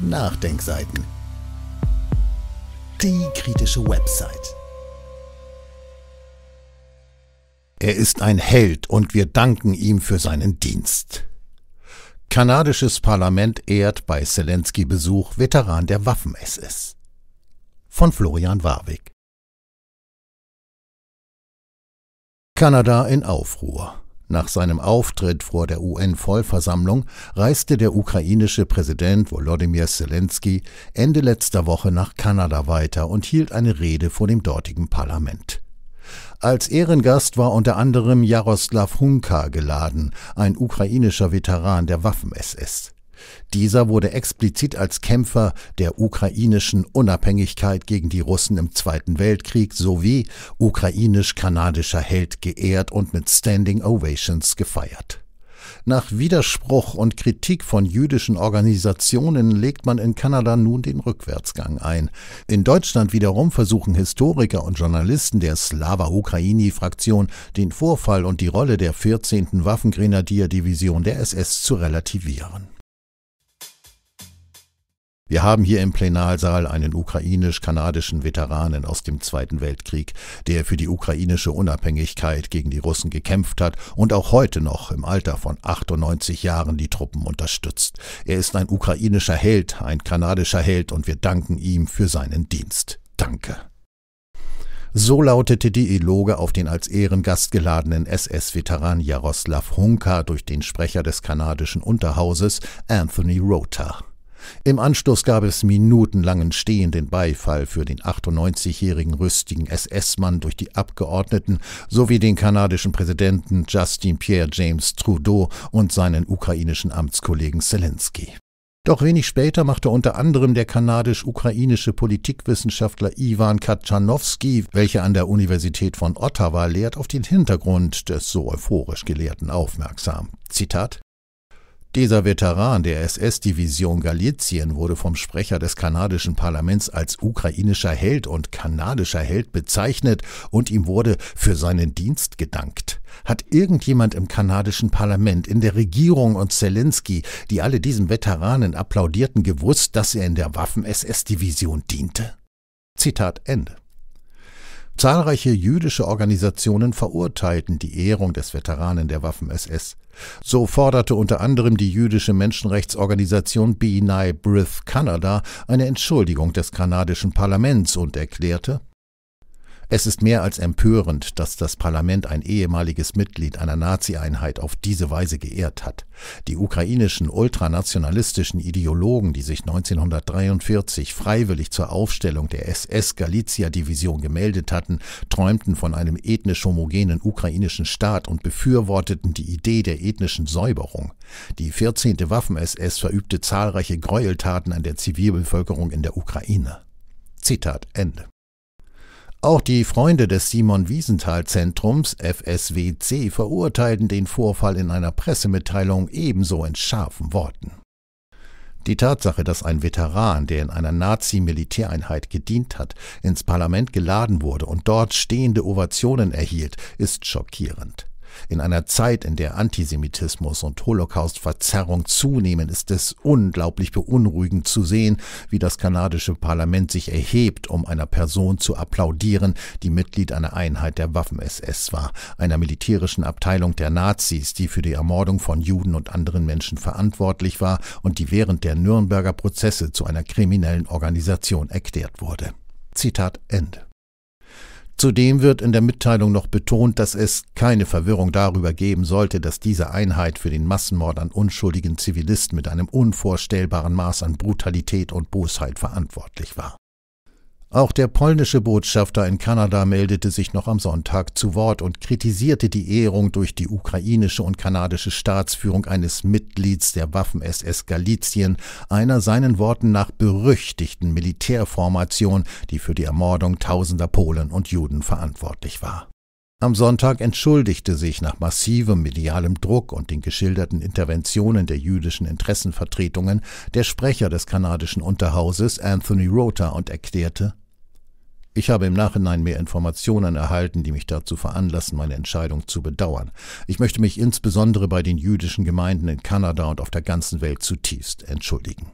Nachdenkseiten. Die kritische Website. Er ist ein Held und wir danken ihm für seinen Dienst. Kanadisches Parlament ehrt bei Zelensky Besuch Veteran der Waffen-SS. Von Florian Warwick. Kanada in Aufruhr. Nach seinem Auftritt vor der UN-Vollversammlung reiste der ukrainische Präsident Volodymyr Zelensky Ende letzter Woche nach Kanada weiter und hielt eine Rede vor dem dortigen Parlament. Als Ehrengast war unter anderem Jaroslav Hunka geladen, ein ukrainischer Veteran der Waffen-SS. Dieser wurde explizit als Kämpfer der ukrainischen Unabhängigkeit gegen die Russen im Zweiten Weltkrieg sowie ukrainisch-kanadischer Held geehrt und mit Standing Ovations gefeiert. Nach Widerspruch und Kritik von jüdischen Organisationen legt man in Kanada nun den Rückwärtsgang ein. In Deutschland wiederum versuchen Historiker und Journalisten der Slava Ukraini-Fraktion, den Vorfall und die Rolle der 14. Waffengrenadierdivision der SS zu relativieren. Wir haben hier im Plenarsaal einen ukrainisch-kanadischen Veteranen aus dem Zweiten Weltkrieg, der für die ukrainische Unabhängigkeit gegen die Russen gekämpft hat und auch heute noch im Alter von 98 Jahren die Truppen unterstützt. Er ist ein ukrainischer Held, ein kanadischer Held und wir danken ihm für seinen Dienst. Danke. So lautete die Eloge auf den als Ehrengast geladenen SS-Veteran Jaroslav Hunka durch den Sprecher des kanadischen Unterhauses Anthony Rota. Im Anschluss gab es minutenlangen stehenden Beifall für den 98-jährigen rüstigen SS-Mann durch die Abgeordneten sowie den kanadischen Präsidenten Justin Pierre James Trudeau und seinen ukrainischen Amtskollegen Zelensky. Doch wenig später machte unter anderem der kanadisch-ukrainische Politikwissenschaftler Ivan Katschanowski, welcher an der Universität von Ottawa lehrt, auf den Hintergrund des so euphorisch Gelehrten aufmerksam. Zitat dieser Veteran der SS-Division Galizien wurde vom Sprecher des kanadischen Parlaments als ukrainischer Held und kanadischer Held bezeichnet und ihm wurde für seinen Dienst gedankt. Hat irgendjemand im kanadischen Parlament, in der Regierung und Zelensky, die alle diesen Veteranen applaudierten, gewusst, dass er in der Waffen-SS-Division diente? Zitat Ende. Zahlreiche jüdische Organisationen verurteilten die Ehrung des Veteranen der Waffen-SS. So forderte unter anderem die jüdische Menschenrechtsorganisation B'nai B'rith Canada eine Entschuldigung des kanadischen Parlaments und erklärte es ist mehr als empörend, dass das Parlament ein ehemaliges Mitglied einer Nazi-Einheit auf diese Weise geehrt hat. Die ukrainischen ultranationalistischen Ideologen, die sich 1943 freiwillig zur Aufstellung der SS Galizia-Division gemeldet hatten, träumten von einem ethnisch homogenen ukrainischen Staat und befürworteten die Idee der ethnischen Säuberung. Die 14. Waffen-SS verübte zahlreiche Gräueltaten an der Zivilbevölkerung in der Ukraine. Zitat Ende. Auch die Freunde des Simon Wiesenthal Zentrums FSWC verurteilten den Vorfall in einer Pressemitteilung ebenso in scharfen Worten. Die Tatsache, dass ein Veteran, der in einer Nazi-Militäreinheit gedient hat, ins Parlament geladen wurde und dort stehende Ovationen erhielt, ist schockierend. In einer Zeit, in der Antisemitismus und Holocaust-Verzerrung zunehmen, ist es unglaublich beunruhigend zu sehen, wie das kanadische Parlament sich erhebt, um einer Person zu applaudieren, die Mitglied einer Einheit der Waffen-SS war, einer militärischen Abteilung der Nazis, die für die Ermordung von Juden und anderen Menschen verantwortlich war und die während der Nürnberger Prozesse zu einer kriminellen Organisation erklärt wurde. Zitat Ende. Zudem wird in der Mitteilung noch betont, dass es keine Verwirrung darüber geben sollte, dass diese Einheit für den Massenmord an unschuldigen Zivilisten mit einem unvorstellbaren Maß an Brutalität und Bosheit verantwortlich war. Auch der polnische Botschafter in Kanada meldete sich noch am Sonntag zu Wort und kritisierte die Ehrung durch die ukrainische und kanadische Staatsführung eines Mitglieds der Waffen-SS Galizien, einer seinen Worten nach berüchtigten Militärformation, die für die Ermordung tausender Polen und Juden verantwortlich war. Am Sonntag entschuldigte sich nach massivem medialem Druck und den geschilderten Interventionen der jüdischen Interessenvertretungen der Sprecher des kanadischen Unterhauses Anthony Rota und erklärte, ich habe im Nachhinein mehr Informationen erhalten, die mich dazu veranlassen, meine Entscheidung zu bedauern. Ich möchte mich insbesondere bei den jüdischen Gemeinden in Kanada und auf der ganzen Welt zutiefst entschuldigen.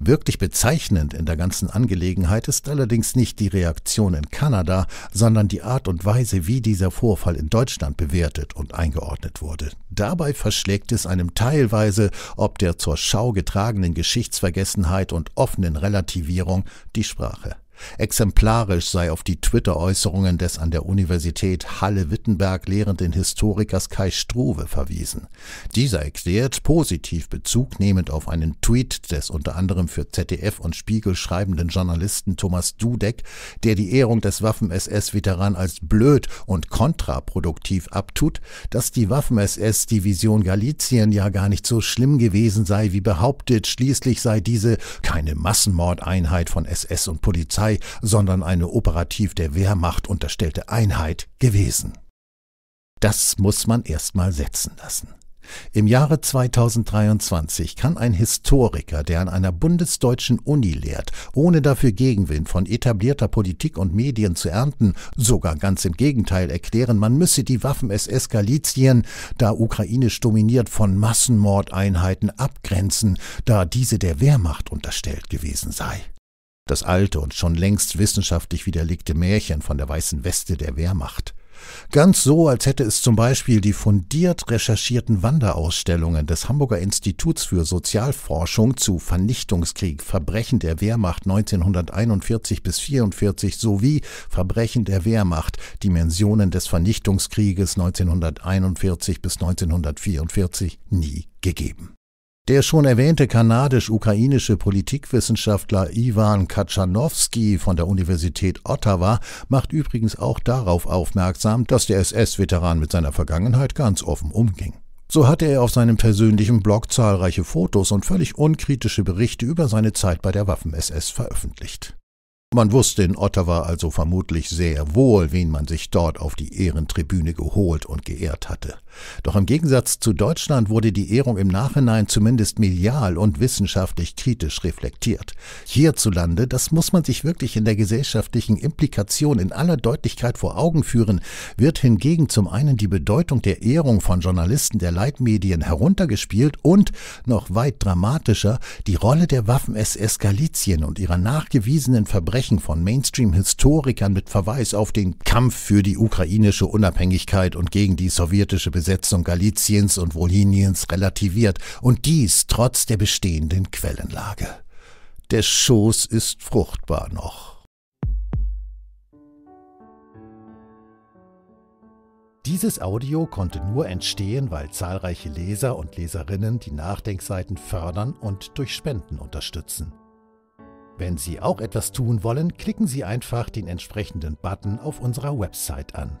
Wirklich bezeichnend in der ganzen Angelegenheit ist allerdings nicht die Reaktion in Kanada, sondern die Art und Weise, wie dieser Vorfall in Deutschland bewertet und eingeordnet wurde. Dabei verschlägt es einem teilweise, ob der zur Schau getragenen Geschichtsvergessenheit und offenen Relativierung, die Sprache. Exemplarisch sei auf die Twitter-Äußerungen des an der Universität Halle-Wittenberg lehrenden Historikers Kai Struve verwiesen. Dieser erklärt, positiv Bezug nehmend auf einen Tweet des unter anderem für ZDF und Spiegel schreibenden Journalisten Thomas Dudek, der die Ehrung des Waffen-SS-Veteran als blöd und kontraproduktiv abtut, dass die Waffen-SS-Division Galizien ja gar nicht so schlimm gewesen sei, wie behauptet, schließlich sei diese keine Massenmordeinheit von SS und Polizei, Partei, sondern eine operativ der Wehrmacht unterstellte Einheit gewesen. Das muss man erstmal setzen lassen. Im Jahre 2023 kann ein Historiker, der an einer bundesdeutschen Uni lehrt, ohne dafür Gegenwind von etablierter Politik und Medien zu ernten, sogar ganz im Gegenteil erklären, man müsse die Waffen-SS Galizien, da ukrainisch dominiert von Massenmordeinheiten, abgrenzen, da diese der Wehrmacht unterstellt gewesen sei. Das alte und schon längst wissenschaftlich widerlegte Märchen von der weißen Weste der Wehrmacht. Ganz so, als hätte es zum Beispiel die fundiert recherchierten Wanderausstellungen des Hamburger Instituts für Sozialforschung zu Vernichtungskrieg, Verbrechen der Wehrmacht 1941 bis 1944 sowie Verbrechen der Wehrmacht, Dimensionen des Vernichtungskrieges 1941 bis 1944 nie gegeben. Der schon erwähnte kanadisch-ukrainische Politikwissenschaftler Ivan Katschanowski von der Universität Ottawa macht übrigens auch darauf aufmerksam, dass der SS-Veteran mit seiner Vergangenheit ganz offen umging. So hatte er auf seinem persönlichen Blog zahlreiche Fotos und völlig unkritische Berichte über seine Zeit bei der Waffen-SS veröffentlicht. Man wusste in Ottawa also vermutlich sehr wohl, wen man sich dort auf die Ehrentribüne geholt und geehrt hatte. Doch im Gegensatz zu Deutschland wurde die Ehrung im Nachhinein zumindest medial und wissenschaftlich kritisch reflektiert. Hierzulande, das muss man sich wirklich in der gesellschaftlichen Implikation in aller Deutlichkeit vor Augen führen, wird hingegen zum einen die Bedeutung der Ehrung von Journalisten der Leitmedien heruntergespielt und, noch weit dramatischer, die Rolle der Waffen-SS Galizien und ihrer nachgewiesenen Verbrechen von Mainstream-Historikern mit Verweis auf den Kampf für die ukrainische Unabhängigkeit und gegen die sowjetische Besetzung Besetzung Galiciens und Voliniens relativiert, und dies trotz der bestehenden Quellenlage. Der Schoß ist fruchtbar noch. Dieses Audio konnte nur entstehen, weil zahlreiche Leser und Leserinnen die Nachdenkseiten fördern und durch Spenden unterstützen. Wenn Sie auch etwas tun wollen, klicken Sie einfach den entsprechenden Button auf unserer Website an.